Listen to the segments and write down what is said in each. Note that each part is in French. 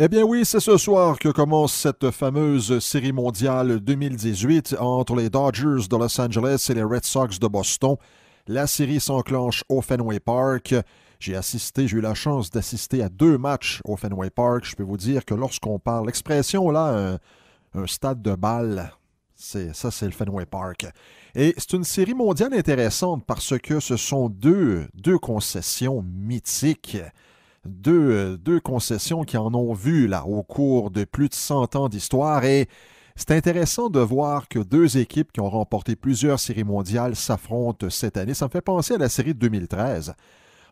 Eh bien oui, c'est ce soir que commence cette fameuse série mondiale 2018 entre les Dodgers de Los Angeles et les Red Sox de Boston. La série s'enclenche au Fenway Park. J'ai assisté, j'ai eu la chance d'assister à deux matchs au Fenway Park. Je peux vous dire que lorsqu'on parle, l'expression là, un, stade de balle, c'est ça, c'est le Fenway Park. Et c'est une série mondiale intéressante parce que ce sont deux, deux concessions mythiques. Euh, deux, concessions qui en ont vu là au cours de plus de 100 ans d'histoire et c'est intéressant de voir que deux équipes qui ont remporté plusieurs séries mondiales s'affrontent cette année. Ça me fait penser à la série de 2013.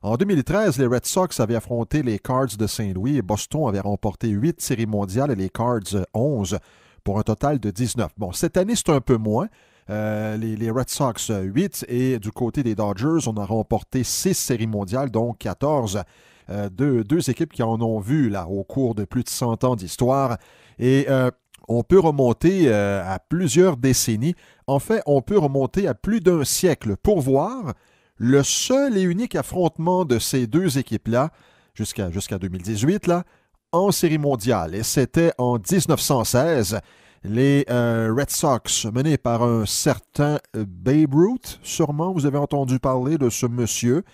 En 2013, les Red Sox avaient affronté les Cards de Saint-Louis et Boston avait remporté huit séries mondiales et les Cards 11 euh, pour un total de 19. Bon, cette année, c'est un peu moins. Euh, les, Red Sox 8 et du côté des Dodgers, on a remporté six séries mondiales, donc 14. Euh, deux, équipes qui en ont vu là au cours de plus de 100 ans d'histoire. Et euh, on peut remonter euh, à plusieurs décennies. En fait, on peut remonter à plus d'un siècle pour voir le seul et unique affrontement de ces deux équipes-là, jusqu'à 2018, là, en série mondiale. Et c'était en 1916 les Red Sox, menés par un certain Babe Ruth, sûrement vous avez entendu parler de ce monsieur,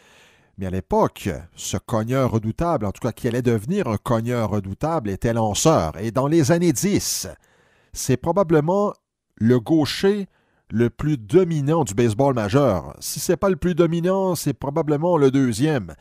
mais à l'époque, ce cogneur redoutable, en tout cas qui allait devenir un cogneur redoutable, était lanceur. Et dans les années 10, c'est probablement le gaucher le plus dominant du baseball majeur. Si ce n'est pas le plus dominant, c'est probablement le deuxième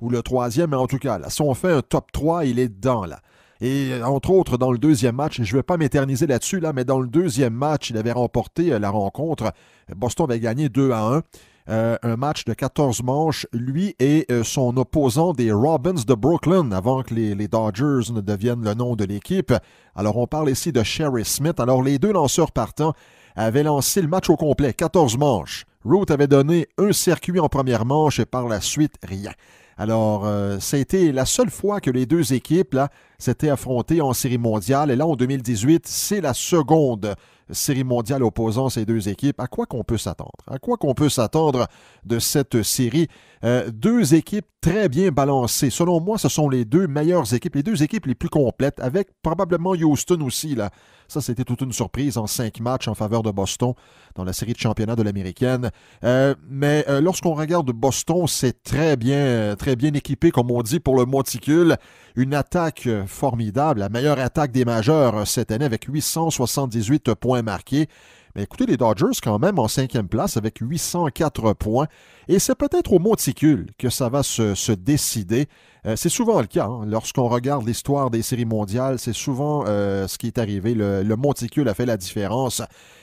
ou le troisième, mais en tout cas, si on fait un top 3, il est dedans, là. Et euh, entre autres, dans le deuxième match, je ne vais pas m'éterniser là-dessus, là, mais dans le deuxième match, il avait remporté euh, la rencontre. Boston avait gagné 2 à 1. Euh, un match de 14 manches, lui et euh, son opposant des Robins de Brooklyn, avant que les, Dodgers ne deviennent le nom de l'équipe. Alors on parle ici de Sherry Smith. Alors les deux lanceurs partants avaient lancé le match au complet, 14 manches. Root avait donné un circuit en première manche et par la suite rien. Alors, c'était euh, la seule fois que les deux équipes s'étaient affrontées en série mondiale. Et là, en 2018, c'est la seconde série mondiale opposant ces deux équipes. À quoi qu'on peut s'attendre? À quoi qu'on peut s'attendre de cette série? Euh, deux équipes très bien balancées. Selon moi, ce sont les deux meilleures équipes, les deux équipes les plus complètes, avec probablement Houston aussi. Là. Ça, c'était toute une surprise en cinq matchs en faveur de Boston dans la série de championnat de l'américaine. Euh, mais euh, lorsqu'on regarde Boston, c'est très bien, très bien équipé, comme on dit, pour le moticule. Une attaque formidable, la meilleure attaque des majeurs cette année avec 878 points marqué. Mais écoutez, les Dodgers, quand même, en cinquième place avec 804 points. Et c'est peut-être au monticule que ça va se, décider. Euh, c'est souvent le cas. Hein. Lorsqu'on regarde l'histoire des séries mondiales, c'est souvent euh, ce qui est arrivé. Le, monticule a fait la différence.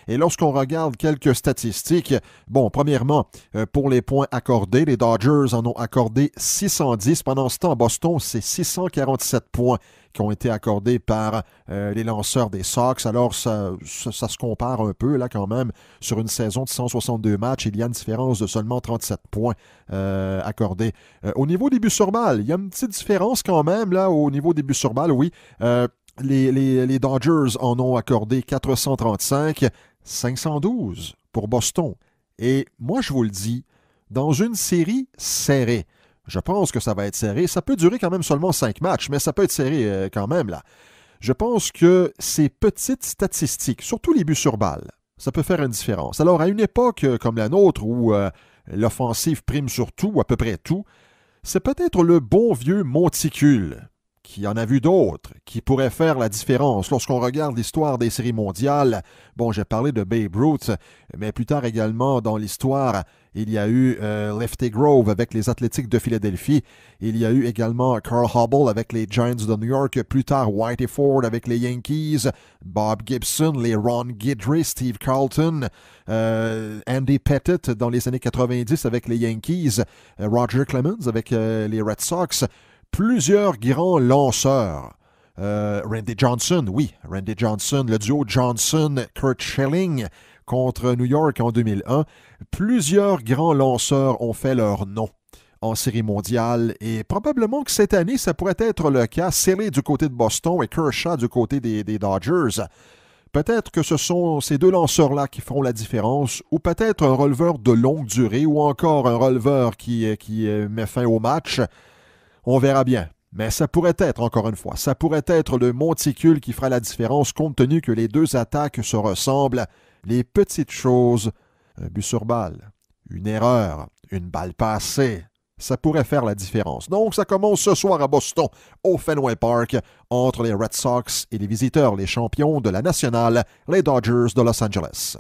Et lorsqu'on regarde quelques statistiques, bon, premièrement, euh, pour les points accordés, les Dodgers en ont accordé 610. Pendant ce temps, Boston, c'est 647 points qui ont été accordés par euh, les lanceurs des Sox. Alors, ça, se compare un peu, là, quand même. Sur une saison de 162 matchs, il y a une différence de seulement 37 points euh, accordés. Euh, au niveau des buts sur balle, il y a une petite différence quand même, là, au niveau des buts sur balle, oui. Les, les Dodgers en ont accordé 435, 512 pour Boston. Et moi, je vous le dis, dans une série serrée, je pense que ça va être serré. Ça peut durer quand même seulement cinq matchs, mais ça peut être serré euh, quand même là. Je pense que ces petites statistiques, surtout les buts sur balle, ça peut faire une différence. Alors à une époque euh, comme la nôtre où euh, l'offensive prime sur tout, ou à peu près tout, c'est peut-être le bon vieux monticule qui en a vu d'autres, qui pourraient faire la différence. Lorsqu'on regarde l'histoire des séries mondiales, bon, j'ai parlé de Babe Ruth, mais plus tard également dans l'histoire, il y a eu euh, Lefty Grove avec les Athletics de Philadelphie. Il y a eu également Carl Hubble avec les Giants de New York. Plus tard, Whitey Ford avec les Yankees. Bob Gibson, les Ron Guidry, Steve Carlton. Euh, Andy Pettit dans les années 90 avec les Yankees. Euh, Roger Clemens avec les Red Sox plusieurs grands lanceurs. Euh, Randy Johnson, oui, Randy Johnson, le duo Johnson-Kurt Schelling contre New York en 2001, plusieurs grands lanceurs ont fait leur nom en série mondiale et probablement que cette année, ça pourrait être le cas. Serré du côté de Boston et Kershaw du côté des, Dodgers. Peut-être que ce sont ces deux lanceurs-là qui feront la différence, ou peut-être un releveur de longue durée, ou encore un releveur qui euh, met fin au match. On verra bien. Mais ça pourrait être, encore une fois, ça pourrait être le monticule qui fera la différence compte tenu que les deux attaques se ressemblent. Les petites choses, un but sur balle, une erreur, une balle passée, ça pourrait faire la différence. Donc, ça commence ce soir à Boston, au Fenway Park, entre les Red Sox et les visiteurs, les champions de la nationale, les Dodgers de Los Angeles.